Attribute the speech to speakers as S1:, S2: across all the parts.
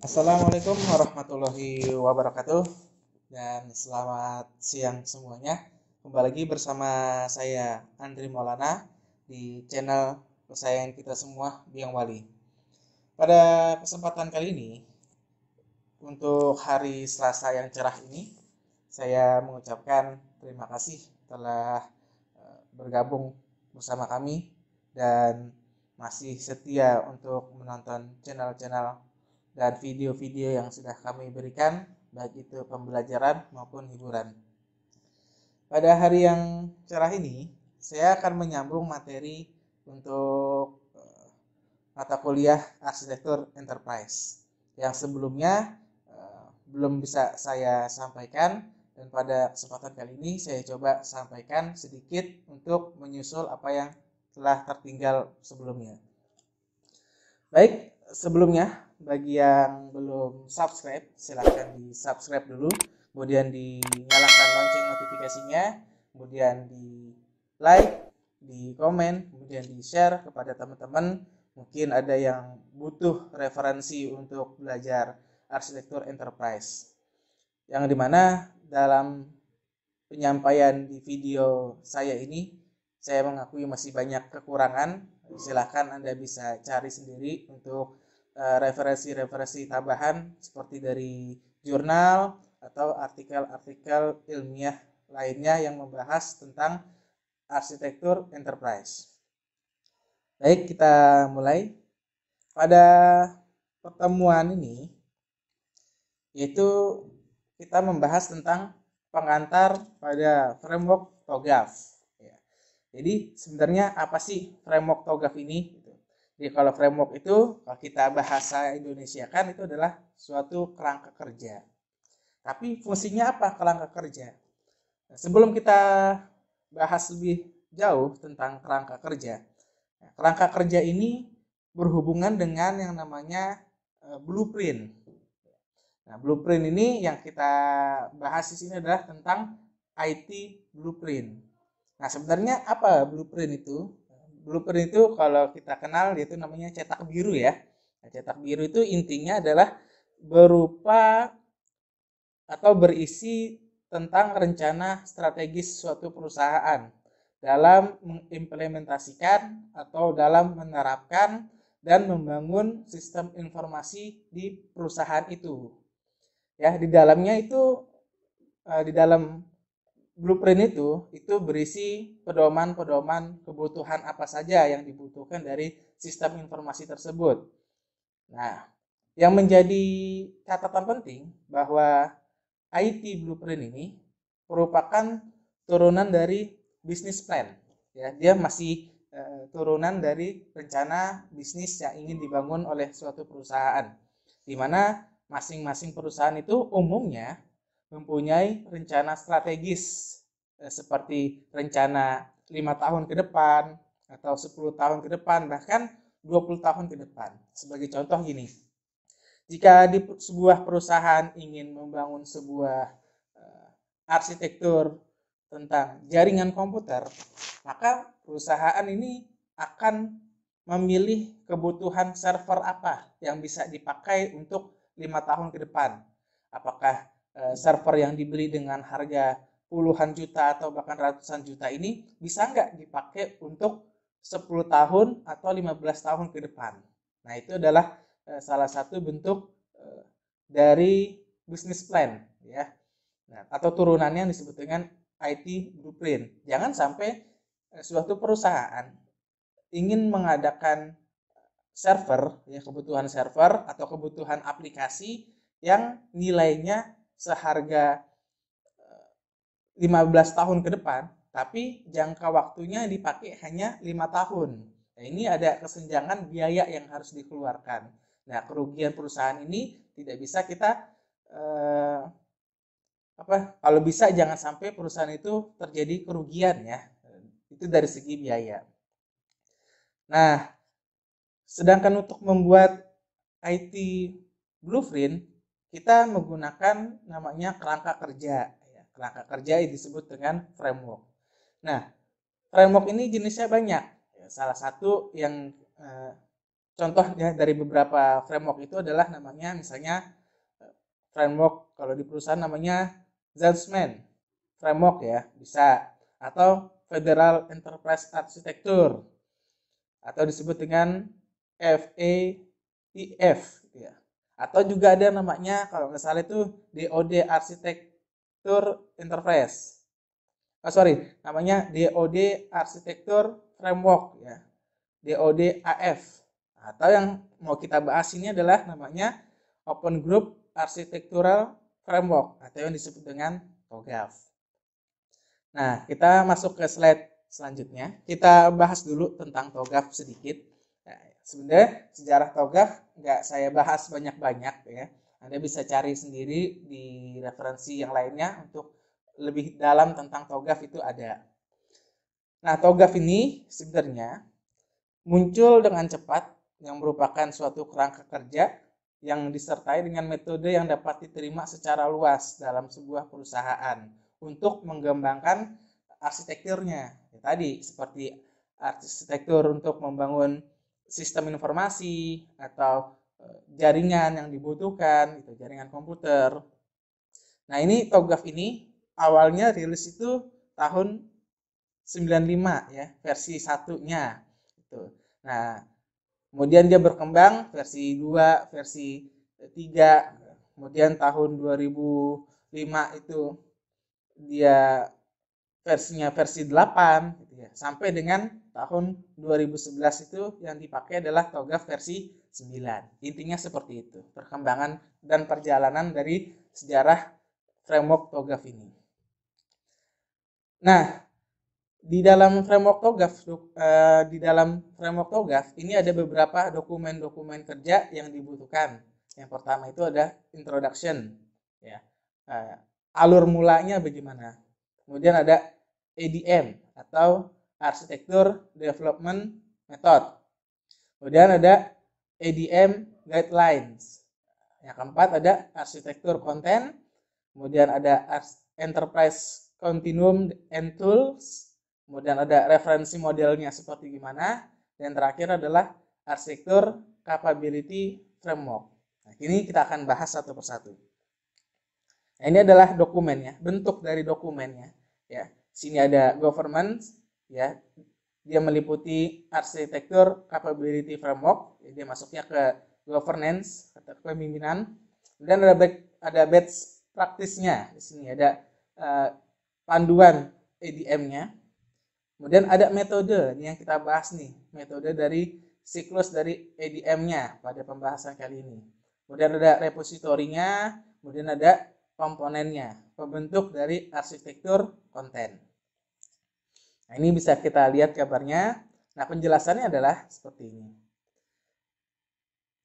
S1: Assalamualaikum warahmatullahi wabarakatuh dan selamat siang semuanya. Kembali lagi bersama saya Andri Maulana di channel kesayangan kita semua Biang Wali. Pada kesempatan kali ini untuk hari Selasa yang cerah ini saya mengucapkan terima kasih telah e, bergabung bersama kami dan masih setia untuk menonton channel-channel dan video-video yang sudah kami berikan, baik itu pembelajaran maupun hiburan. Pada hari yang cerah ini, saya akan menyambung materi untuk eh, mata kuliah arsitektur enterprise yang sebelumnya eh, belum bisa saya sampaikan dan pada kesempatan kali ini saya coba sampaikan sedikit untuk menyusul apa yang telah tertinggal sebelumnya. Baik, sebelumnya bagi yang belum subscribe silahkan di subscribe dulu kemudian dinyalakan lonceng notifikasinya kemudian di like di komen kemudian di share kepada teman-teman mungkin ada yang butuh referensi untuk belajar arsitektur enterprise yang dimana dalam penyampaian di video saya ini saya mengakui masih banyak kekurangan silahkan anda bisa cari sendiri untuk Eh, referensi-referensi tambahan seperti dari jurnal atau artikel-artikel ilmiah lainnya yang membahas tentang arsitektur enterprise. Baik, kita mulai. Pada pertemuan ini yaitu kita membahas tentang pengantar pada framework TOGAF. Ya. Jadi sebenarnya apa sih framework TOGAF ini? Jadi kalau framework itu kalau kita bahasa Indonesia kan itu adalah suatu kerangka kerja. Tapi fungsinya apa kerangka kerja? Nah, sebelum kita bahas lebih jauh tentang kerangka kerja, nah, kerangka kerja ini berhubungan dengan yang namanya eh, blueprint. Nah, blueprint ini yang kita bahas di sini adalah tentang IT blueprint. Nah, sebenarnya apa blueprint itu? blueprint itu kalau kita kenal itu namanya cetak biru ya. Nah, cetak biru itu intinya adalah berupa atau berisi tentang rencana strategis suatu perusahaan dalam mengimplementasikan atau dalam menerapkan dan membangun sistem informasi di perusahaan itu. Ya, di dalamnya itu eh, di dalam blueprint itu itu berisi pedoman-pedoman kebutuhan apa saja yang dibutuhkan dari sistem informasi tersebut. Nah, yang menjadi catatan penting bahwa IT blueprint ini merupakan turunan dari bisnis plan. Ya, dia masih e, turunan dari rencana bisnis yang ingin dibangun oleh suatu perusahaan. Di mana masing-masing perusahaan itu umumnya mempunyai rencana strategis eh, seperti rencana lima tahun ke depan atau 10 tahun ke depan bahkan 20 tahun ke depan. Sebagai contoh gini. Jika di sebuah perusahaan ingin membangun sebuah eh, arsitektur tentang jaringan komputer, maka perusahaan ini akan memilih kebutuhan server apa yang bisa dipakai untuk lima tahun ke depan. Apakah Eh, server yang dibeli dengan harga puluhan juta atau bahkan ratusan juta ini bisa nggak dipakai untuk 10 tahun atau 15 tahun ke depan. Nah, itu adalah eh, salah satu bentuk eh, dari business plan ya. Nah, atau turunannya yang disebut dengan IT blueprint. Jangan sampai suatu perusahaan ingin mengadakan server ya kebutuhan server atau kebutuhan aplikasi yang nilainya seharga 15 eh, tahun ke depan, tapi jangka waktunya dipakai hanya lima tahun. Nah, ini ada kesenjangan biaya yang harus dikeluarkan. Nah, kerugian perusahaan ini tidak bisa kita eh, apa? Kalau bisa jangan sampai perusahaan itu terjadi kerugian ya. Itu dari segi biaya. Nah, sedangkan untuk membuat IT blueprint kita menggunakan namanya kerangka kerja. Ya. Kerangka kerja yang disebut dengan framework. Nah, framework ini jenisnya banyak. Ya, salah satu yang eh, contohnya dari beberapa framework itu adalah namanya misalnya eh, framework kalau di perusahaan namanya Zelsman framework ya bisa atau Federal Enterprise Architecture atau disebut dengan FAEF atau juga ada namanya kalau nggak salah itu DOD Architecture Interface. Oh sorry, namanya DOD Architecture Framework ya, DOD AF. Atau yang mau kita bahas ini adalah namanya Open Group Architectural Framework atau yang disebut dengan TOGAF. Nah, kita masuk ke slide selanjutnya. Kita bahas dulu tentang TOGAF sedikit sebenarnya sejarah togaf nggak saya bahas banyak-banyak ya. Anda bisa cari sendiri di referensi yang lainnya untuk lebih dalam tentang togaf itu ada. Nah, togaf ini sebenarnya muncul dengan cepat yang merupakan suatu kerangka kerja yang disertai dengan metode yang dapat diterima secara luas dalam sebuah perusahaan untuk mengembangkan arsitekturnya. Ya, tadi seperti arsitektur untuk membangun sistem informasi atau eh, jaringan yang dibutuhkan itu jaringan komputer nah ini Togaf ini awalnya rilis itu tahun 95 ya versi satunya itu. nah kemudian dia berkembang versi 2 versi 3 kemudian tahun 2005 itu dia versinya versi 8 gitu ya. Sampai dengan tahun 2011 itu yang dipakai adalah TOGAF versi 9. Intinya seperti itu, perkembangan dan perjalanan dari sejarah framework TOGAF ini. Nah, di dalam framework TOGAF eh, di dalam framework TOGAF ini ada beberapa dokumen-dokumen kerja yang dibutuhkan. Yang pertama itu ada introduction ya. Eh, alur mulanya bagaimana? Kemudian ada ADM atau Arsitektur Development Method. Kemudian ada ADM Guidelines. Yang keempat ada Arsitektur Content. Kemudian ada Enterprise Continuum and Tools. Kemudian ada referensi modelnya seperti gimana. Dan terakhir adalah Arsitektur Capability Framework. Nah, ini kita akan bahas satu persatu. Nah, ini adalah dokumennya, bentuk dari dokumennya ya sini ada governance ya dia meliputi arsitektur capability framework ya, Dia masuknya ke governance atau kepemimpinan dan ada back, ada best praktisnya di sini ada uh, panduan EDM-nya kemudian ada metode ini yang kita bahas nih metode dari siklus dari EDM-nya pada pembahasan kali ini kemudian ada repositorinya kemudian ada komponennya, pembentuk dari arsitektur konten. Nah, ini bisa kita lihat kabarnya. Nah, penjelasannya adalah seperti ini.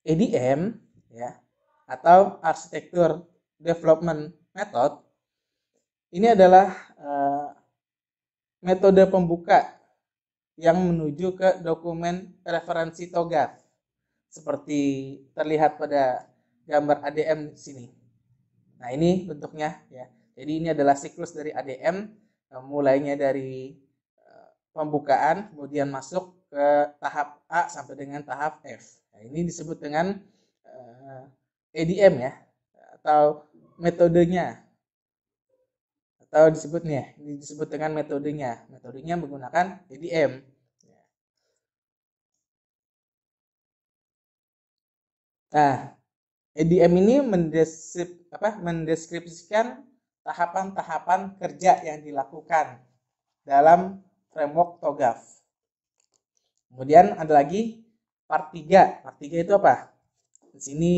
S1: ADM e ya atau arsitektur development method ini adalah eh, metode pembuka yang menuju ke dokumen referensi TOGAF seperti terlihat pada gambar ADM di sini. Nah, ini bentuknya ya. Jadi ini adalah siklus dari ADM eh, mulainya dari eh, pembukaan kemudian masuk ke tahap A sampai dengan tahap F. Nah, ini disebut dengan eh, ADM ya atau metodenya atau disebutnya ini disebut dengan metodenya. Metodenya menggunakan ADM. Nah, EDM ini mendeskrip, apa, mendeskripsikan tahapan-tahapan kerja yang dilakukan dalam framework TOGAF. Kemudian ada lagi part 3. Part 3 itu apa? Di sini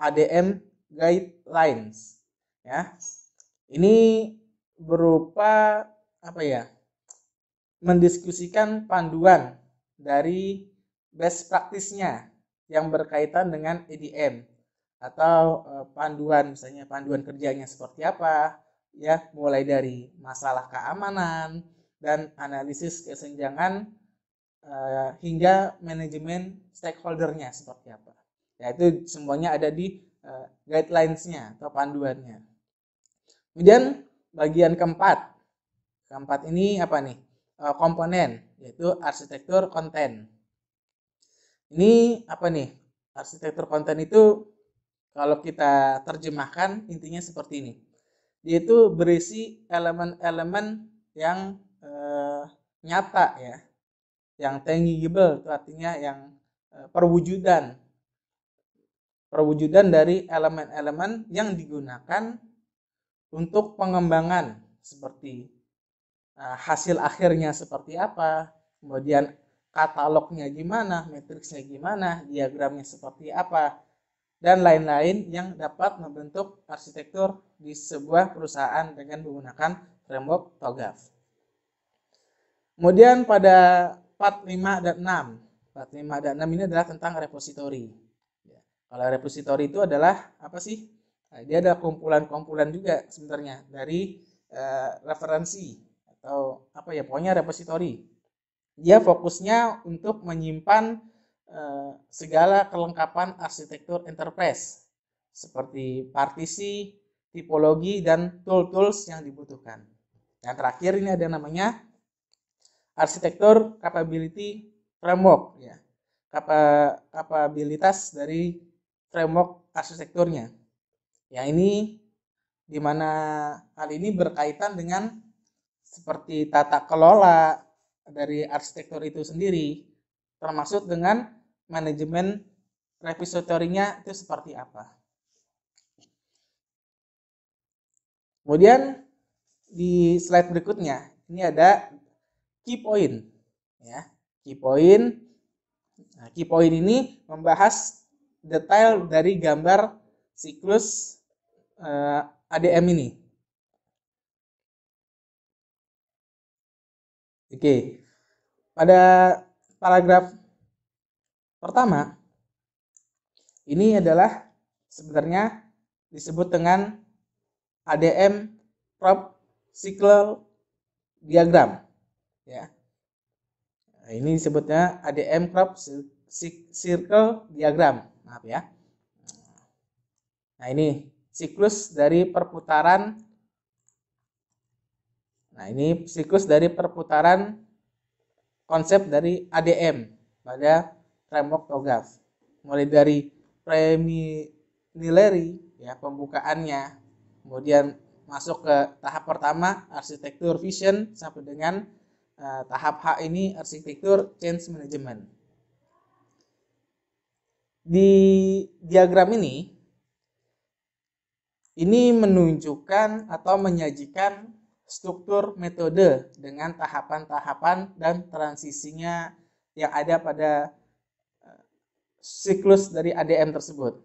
S1: ADM guidelines ya. Ini berupa apa ya? mendiskusikan panduan dari best practice-nya yang berkaitan dengan EDM atau eh, panduan misalnya panduan kerjanya seperti apa ya mulai dari masalah keamanan dan analisis kesenjangan eh, hingga manajemen stakeholdernya seperti apa ya itu semuanya ada di eh, guidelinesnya atau panduannya kemudian bagian keempat keempat ini apa nih eh, komponen yaitu arsitektur konten ini apa nih arsitektur konten itu kalau kita terjemahkan intinya seperti ini. Dia itu berisi elemen-elemen yang e, nyata ya, yang tangible itu artinya yang e, perwujudan. Perwujudan dari elemen-elemen yang digunakan untuk pengembangan seperti e, hasil akhirnya seperti apa, kemudian katalognya gimana, matriksnya gimana, diagramnya seperti apa, dan lain-lain yang dapat membentuk arsitektur di sebuah perusahaan dengan menggunakan framework TOGAF. Kemudian pada part 5 dan 6. Part 5 dan 6 ini adalah tentang repository. Ya, kalau repository itu adalah apa sih? Nah, dia ada kumpulan-kumpulan juga sebenarnya dari eh, referensi atau apa ya pokoknya repository. Dia fokusnya untuk menyimpan Eh, segala kelengkapan arsitektur enterprise seperti partisi, tipologi, dan tool-tools yang dibutuhkan. Yang terakhir ini ada namanya arsitektur capability framework ya. Kapa, kapabilitas dari framework arsitekturnya. Ya ini dimana hal ini berkaitan dengan seperti tata kelola dari arsitektur itu sendiri, termasuk dengan manajemen repositorinya itu seperti apa. Kemudian di slide berikutnya ini ada key point ya. Key point nah, key point ini membahas detail dari gambar siklus uh, eh, ADM ini. Oke. Pada paragraf Pertama, ini adalah sebenarnya disebut dengan ADM crop cycle diagram ya. Nah, ini disebutnya ADM crop circle diagram, maaf ya. Nah, ini siklus dari perputaran Nah, ini siklus dari perputaran konsep dari ADM pada framework TOGAF. Mulai dari premi nileri ya pembukaannya, kemudian masuk ke tahap pertama arsitektur vision sampai dengan uh, tahap H ini arsitektur change management. Di diagram ini ini menunjukkan atau menyajikan struktur metode dengan tahapan-tahapan dan transisinya yang ada pada siklus dari ADM tersebut.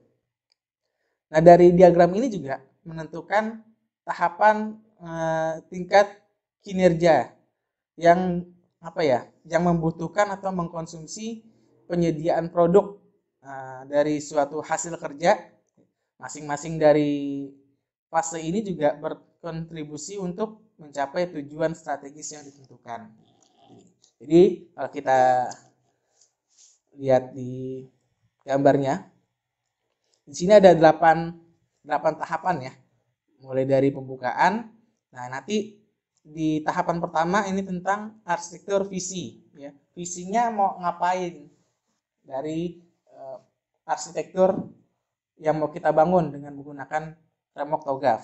S1: Nah, dari diagram ini juga menentukan tahapan eh, tingkat kinerja yang apa ya, yang membutuhkan atau mengkonsumsi penyediaan produk eh, dari suatu hasil kerja masing-masing dari fase ini juga berkontribusi untuk mencapai tujuan strategis yang ditentukan. Jadi kalau kita lihat di gambarnya. Di sini ada 8, 8 tahapan ya. Mulai dari pembukaan. Nah, nanti di tahapan pertama ini tentang arsitektur visi ya. Visinya mau ngapain dari uh, arsitektur yang mau kita bangun dengan menggunakan framework TOGAF.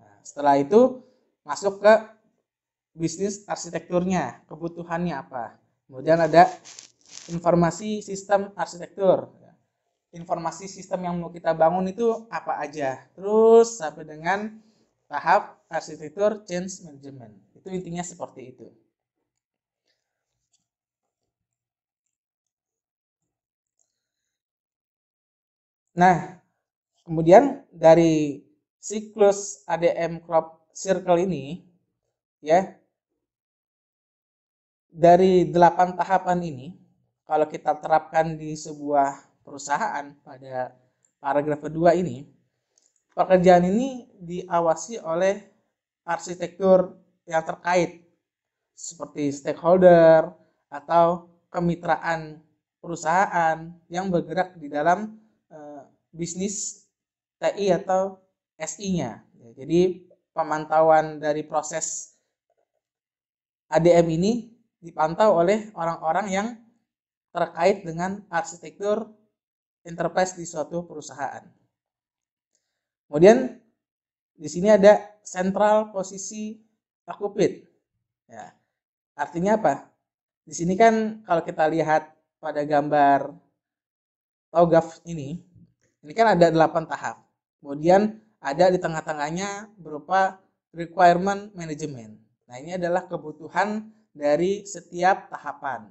S1: Nah, setelah itu masuk ke bisnis arsitekturnya, kebutuhannya apa. Kemudian ada informasi sistem arsitektur informasi sistem yang mau kita bangun itu apa aja. Terus sampai dengan tahap arsitektur change management. Itu intinya seperti itu. Nah, kemudian dari siklus ADM crop circle ini ya dari delapan tahapan ini kalau kita terapkan di sebuah perusahaan pada paragraf kedua ini, pekerjaan ini diawasi oleh arsitektur yang terkait seperti stakeholder atau kemitraan perusahaan yang bergerak di dalam e, bisnis TI atau SI-nya. Jadi pemantauan dari proses ADM ini dipantau oleh orang-orang yang terkait dengan arsitektur enterprise di suatu perusahaan. Kemudian di sini ada central posisi occupied. Ya. Artinya apa? Di sini kan kalau kita lihat pada gambar togaf ini, ini kan ada 8 tahap. Kemudian ada di tengah-tengahnya berupa requirement management. Nah, ini adalah kebutuhan dari setiap tahapan.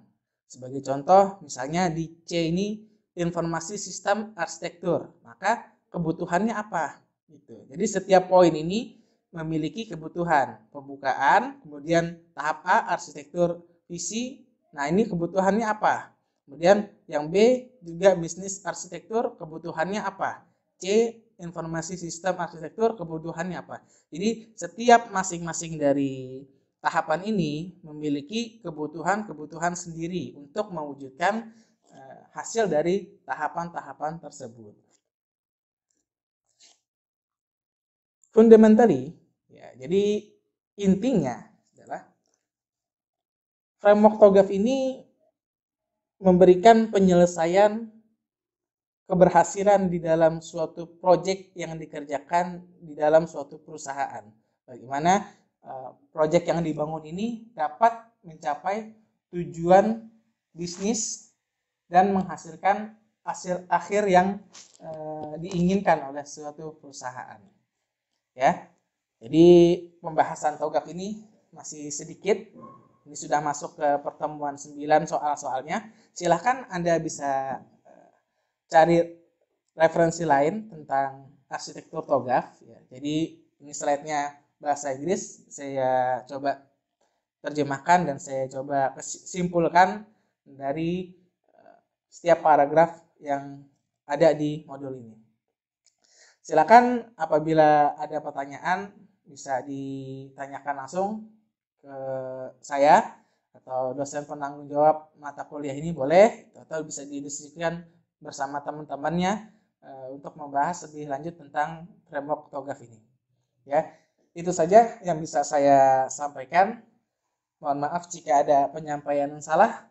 S1: Sebagai contoh, misalnya di C ini informasi sistem arsitektur. Maka kebutuhannya apa? Gitu. Jadi setiap poin ini memiliki kebutuhan pembukaan, kemudian tahap A arsitektur visi. Nah, ini kebutuhannya apa? Kemudian yang B juga bisnis arsitektur kebutuhannya apa? C informasi sistem arsitektur kebutuhannya apa? Jadi setiap masing-masing dari tahapan ini memiliki kebutuhan-kebutuhan sendiri untuk mewujudkan Eh, hasil dari tahapan-tahapan tersebut. Fundamentally, ya, jadi intinya adalah framework TOGAF ini memberikan penyelesaian keberhasilan di dalam suatu proyek yang dikerjakan di dalam suatu perusahaan. Bagaimana eh, proyek yang dibangun ini dapat mencapai tujuan bisnis dan menghasilkan hasil akhir yang e, diinginkan oleh suatu perusahaan. Ya. Jadi pembahasan togak ini masih sedikit. Ini sudah masuk ke pertemuan 9 soal-soalnya. Silahkan Anda bisa eh, cari referensi lain tentang arsitektur togaf. Ya, jadi ini slide-nya bahasa Inggris saya coba terjemahkan dan saya coba simpulkan dari setiap paragraf yang ada di modul ini. Silakan apabila ada pertanyaan bisa ditanyakan langsung ke saya atau dosen penanggung jawab mata kuliah ini boleh atau bisa didiskusikan bersama teman-temannya eh, untuk membahas lebih lanjut tentang framework togaf ini. Ya, itu saja yang bisa saya sampaikan. Mohon maaf jika ada penyampaian yang salah.